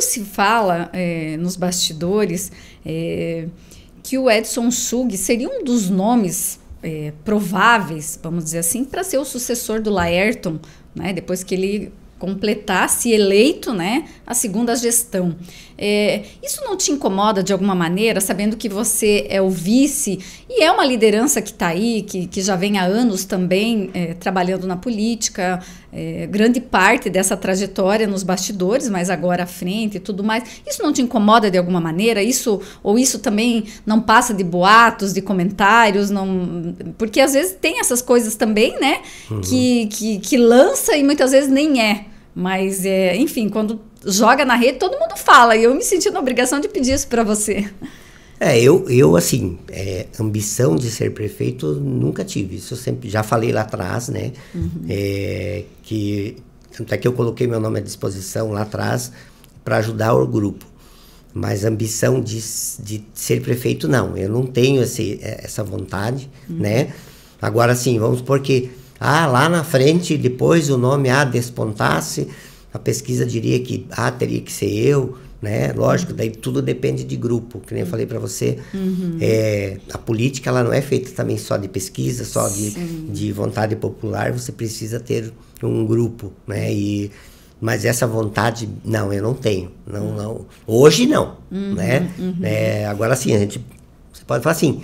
muito se fala é, nos bastidores é, que o Edson Sug seria um dos nomes é, prováveis, vamos dizer assim, para ser o sucessor do Laerton, né, depois que ele completar, se eleito, né, a segunda gestão. É, isso não te incomoda de alguma maneira, sabendo que você é o vice e é uma liderança que está aí, que, que já vem há anos também é, trabalhando na política, é, grande parte dessa trajetória nos bastidores, mas agora à frente e tudo mais. Isso não te incomoda de alguma maneira? Isso ou isso também não passa de boatos, de comentários, não, porque às vezes tem essas coisas também, né, uhum. que, que, que lança e muitas vezes nem é. Mas, é, enfim, quando joga na rede, todo mundo fala. E eu me senti na obrigação de pedir isso para você. É, eu, eu assim, é, ambição de ser prefeito nunca tive. Isso eu sempre já falei lá atrás, né? Uhum. É, que tanto é que eu coloquei meu nome à disposição lá atrás para ajudar o grupo. Mas ambição de, de ser prefeito, não. Eu não tenho esse, essa vontade, uhum. né? Agora sim, vamos quê ah, lá na frente, depois o nome A ah, despontasse, a pesquisa diria que ah, teria que ser eu, né? Lógico, daí tudo depende de grupo, que nem eu falei para você. Uhum. É, a política ela não é feita também só de pesquisa, só de, de, vontade popular, você precisa ter um grupo, né? E, mas essa vontade, não, eu não tenho. Não, não. Hoje não, uhum. né? Uhum. É, agora sim, a gente, você pode falar assim,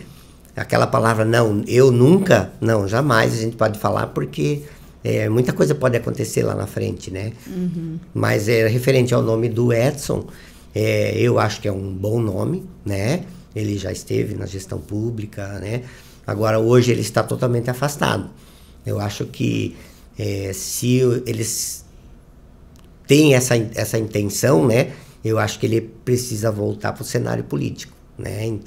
aquela palavra não, eu nunca, não, jamais a gente pode falar porque é, muita coisa pode acontecer lá na frente, né? Uhum. Mas é, referente ao nome do Edson, é, eu acho que é um bom nome, né? Ele já esteve na gestão pública, né? Agora hoje ele está totalmente afastado. Eu acho que é, se eles têm essa, essa intenção, né? Eu acho que ele precisa voltar para o cenário político, né? Então